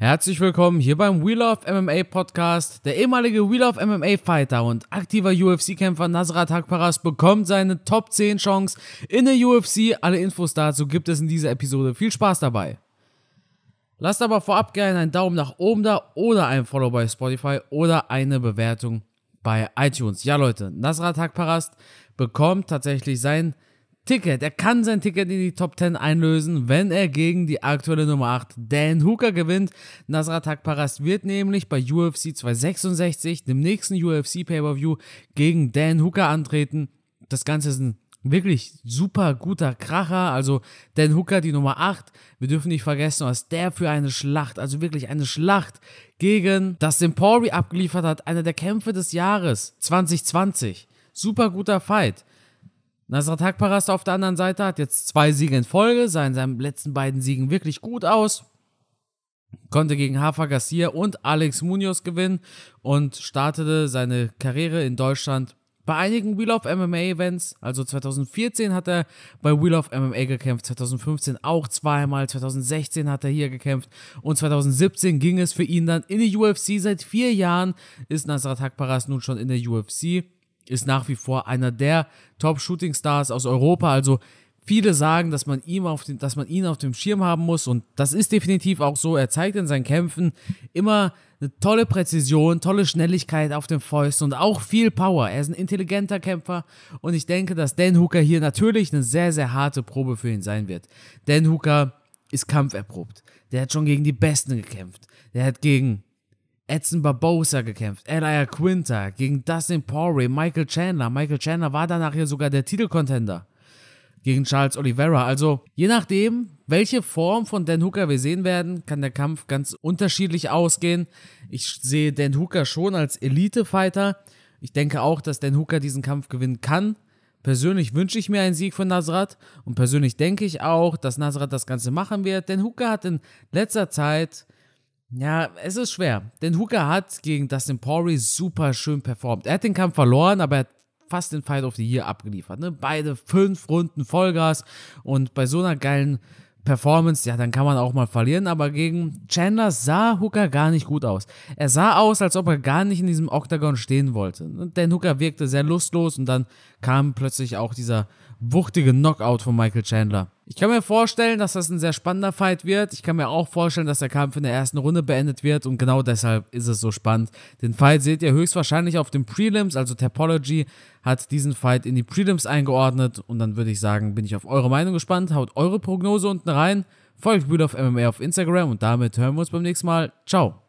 Herzlich willkommen hier beim Wheel of MMA Podcast. Der ehemalige Wheel of MMA Fighter und aktiver UFC-Kämpfer Nasrat Hakparas bekommt seine Top 10 Chance in der UFC. Alle Infos dazu gibt es in dieser Episode. Viel Spaß dabei. Lasst aber vorab gerne einen Daumen nach oben da oder ein Follow bei Spotify oder eine Bewertung bei iTunes. Ja Leute, Nasrat Hakparas bekommt tatsächlich sein Ticket. Er kann sein Ticket in die Top 10 einlösen, wenn er gegen die aktuelle Nummer 8 Dan Hooker gewinnt. Nasrat Hakparast wird nämlich bei UFC 266, dem nächsten UFC Pay-Per-View, gegen Dan Hooker antreten. Das Ganze ist ein wirklich super guter Kracher. Also Dan Hooker, die Nummer 8. Wir dürfen nicht vergessen, was der für eine Schlacht, also wirklich eine Schlacht gegen das Simpori abgeliefert hat. Einer der Kämpfe des Jahres 2020. Super guter Fight. Nasrat Hakparast auf der anderen Seite hat jetzt zwei Siege in Folge, sah in seinen letzten beiden Siegen wirklich gut aus, konnte gegen Hafa Garcia und Alex Munoz gewinnen und startete seine Karriere in Deutschland bei einigen Wheel of MMA Events. Also 2014 hat er bei Wheel of MMA gekämpft, 2015 auch zweimal, 2016 hat er hier gekämpft und 2017 ging es für ihn dann in die UFC. Seit vier Jahren ist Nasrat Hakparas nun schon in der UFC ist nach wie vor einer der Top-Shooting-Stars aus Europa. Also viele sagen, dass man, ihm auf den, dass man ihn auf dem Schirm haben muss und das ist definitiv auch so. Er zeigt in seinen Kämpfen immer eine tolle Präzision, tolle Schnelligkeit auf den Fäusten und auch viel Power. Er ist ein intelligenter Kämpfer und ich denke, dass Dan Hooker hier natürlich eine sehr, sehr harte Probe für ihn sein wird. Dan Hooker ist kampferprobt. Der hat schon gegen die Besten gekämpft. Der hat gegen Edson Barbosa gekämpft, Elia Quinter gegen Dustin Poirier, Michael Chandler. Michael Chandler war danach ja sogar der Titelcontender gegen Charles Oliveira. Also je nachdem, welche Form von Dan Hooker wir sehen werden, kann der Kampf ganz unterschiedlich ausgehen. Ich sehe Dan Hooker schon als Elite-Fighter. Ich denke auch, dass Dan Hooker diesen Kampf gewinnen kann. Persönlich wünsche ich mir einen Sieg von Nasrat und persönlich denke ich auch, dass Nasrat das Ganze machen wird, denn Hooker hat in letzter Zeit ja, es ist schwer. Denn Hooker hat gegen Dustin Poirier super schön performt. Er hat den Kampf verloren, aber er hat fast den Fight of the Year abgeliefert. Ne? Beide fünf Runden Vollgas und bei so einer geilen Performance, ja, dann kann man auch mal verlieren, aber gegen Chandler sah Hooker gar nicht gut aus. Er sah aus, als ob er gar nicht in diesem Octagon stehen wollte. Ne? Denn Hooker wirkte sehr lustlos und dann kam plötzlich auch dieser wuchtige Knockout von Michael Chandler. Ich kann mir vorstellen, dass das ein sehr spannender Fight wird. Ich kann mir auch vorstellen, dass der Kampf in der ersten Runde beendet wird und genau deshalb ist es so spannend. Den Fight seht ihr höchstwahrscheinlich auf den Prelims, also Tapology hat diesen Fight in die Prelims eingeordnet und dann würde ich sagen, bin ich auf eure Meinung gespannt. Haut eure Prognose unten rein, folgt Brüder auf MMA auf Instagram und damit hören wir uns beim nächsten Mal. Ciao!